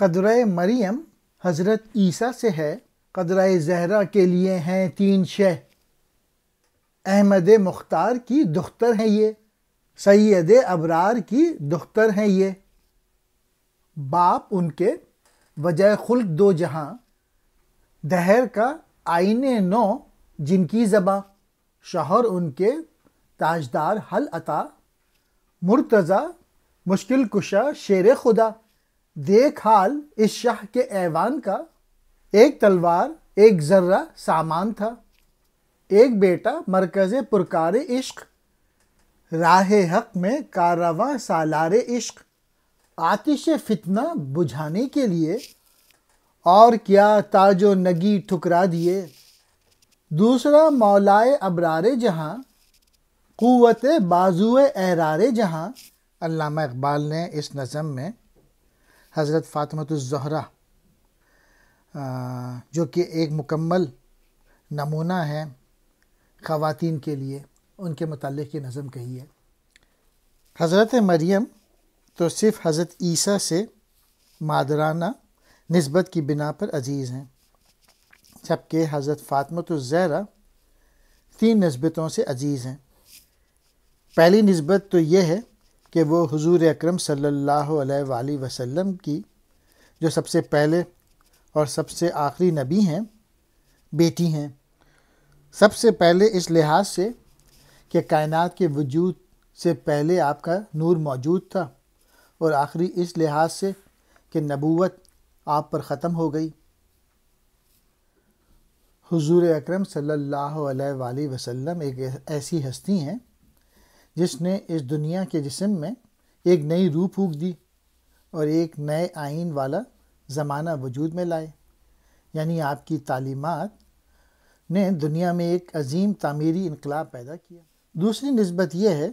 कदरा मरियम हज़रत ईसा से है कदरा जहरा के लिए हैं तीन शह अहमद मुख्तार की दुख्तर हैं ये सैद अबरार की दुख्तर हैं ये बाप उनके वजह खुल्क दो जहां दहर का आईने नौ जिनकी जबा शहर उनके ताजदार हल अता मुर्तज़ा मुश्किल कुशा शेर खुदा देख हाल इस शाह के ऐवान का एक तलवार एक जर्रा सामान था एक बेटा मरकज़ पुरकार इश्क राह हक में कारवा सालार इश्क आतिश फितना बुझाने के लिए और क्या ताजो नगी ठुकरा दिए दूसरा मौलाए अबरार जहाँ क़वत बाजुए एरार जहाँ अल्लामा इकबाल ने इस नज़म में हज़रत ज़हरा जो कि एक मुकम्मल नमूना है ख़वातीन के लिए उनके मतलब ये नज़म कही है हज़रत मरियम तो सिर्फ़ हज़रत ईसा से मादराना नस्बत की बिना पर अजीज़ हैं जबकि हज़रत ज़हरा तीन नस्बतों से अजीज़ हैं पहली नस्बत तो यह है कि वो हुजूर अकरम सल्लल्लाहु अलैहि वसल्लम की जो सबसे पहले और सबसे आखिरी नबी हैं बेटी हैं सबसे पहले इस लिहाज से कि कायनात के वजूद से पहले आपका नूर मौजूद था और आखिरी इस लिहाज से कि नबूवत आप पर ख़त्म हो गई हुजूर अकरम सल्लल्लाहु अलैहि वसल्लम एक ऐसी हस्ती हैं जिसने इस दुनिया के जिसम में एक नई रूह फूक दी और एक नए आइन वाला ज़माना वजूद में लाए यानी आपकी तालीमत ने दुनिया में एक अजीम तामीरी इनकलाब पैदा किया दूसरी नस्बत यह है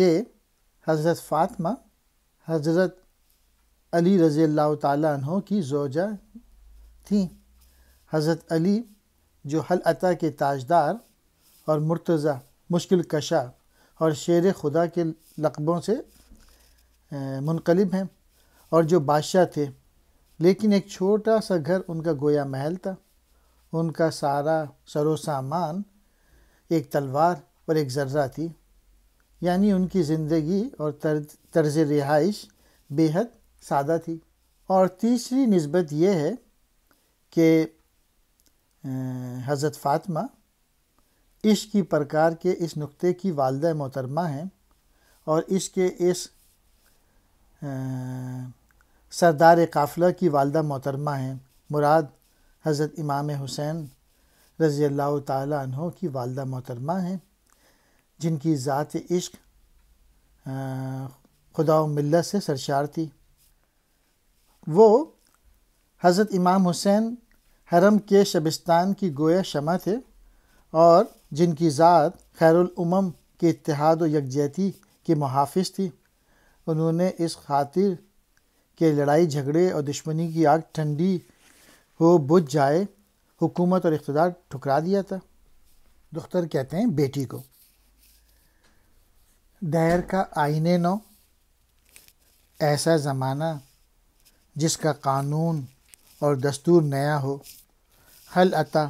कि हज़रत फ़ातमा हज़रत अली रज़ी अल्लाह तहों की जोजा थी हज़रत अली जो हलअता के ताजदार और मुर्तज़ा मुश्किल कशा और शेर खुदा के लकबों से मुनकलब हैं और जो बादशाह थे लेकिन एक छोटा सा घर उनका गोया महल था उनका सारा सरो सामान एक तलवार और एक जर्रा थी यानी उनकी ज़िंदगी और तर्ज रिहाइश बेहद सादा थी और तीसरी नस्बत यह है कि हज़रत फ़ातमा इश्क की प्रकार के इस नुक्ते की वालद मोहतरमा हैं और इश्क के इस सरदार काफ़िला की वालदा मोहतरमा हैं मुराद हज़रत इमाम हुसैन रज़ी अल्लाह तहों की वालदा मोहतरमा हैं जिनकी ज़ात इश्क खुदा मिल्ला से सरशार थी वो हज़रत इमाम हुसैन हरम के शबिस्तान की गोया शमा थे और जिनकी ज़ात खैरम के इतिहाद यकजहती के मुहाफ़ थी उन्होंने इस खातिर के लड़ाई झगड़े और दुश्मनी की आग ठंडी हो बुझ जाए हुकूमत और इकतदार ठुकरा दिया था दुख्तर कहते हैं बेटी को दहर का आईने नो ऐसा ज़माना जिसका कानून और दस्तूर नया हो हल अता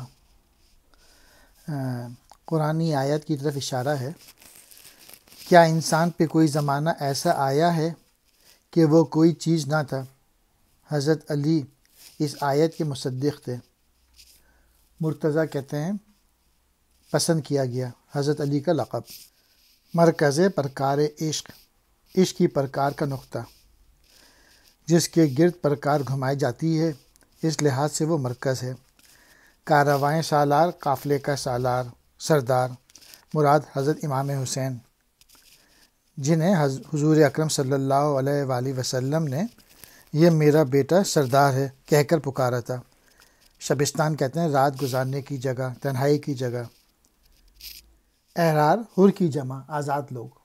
कुरानी आयत की तरफ इशारा है क्या इंसान पे कोई ज़माना ऐसा आया है कि वो कोई चीज़ ना था हज़रत अली इस आयत के मुसद्दिक थे मुर्तज़ा कहते हैं पसंद किया गया हज़रत अली का लक़ब मरकज़ प्रकार इश्क इश्क की प्रकार का नुक्ता जिसके गिरद प्रकार घुमाई जाती है इस लिहाज से वो मरकज़ है कार्रवाएँ सालार काफ़िले का सालार सरदार मुराद हज़रत इमाम हुसैन जिन्हें हजूर अक्रम सल्लल्लाहु अलैहि ने यह मेरा बेटा सरदार है कहकर पुकारा था शबिस्तान कहते हैं रात गुजारने की जगह तन्हाई की जगह एहरार हुर की जमा आज़ाद लोग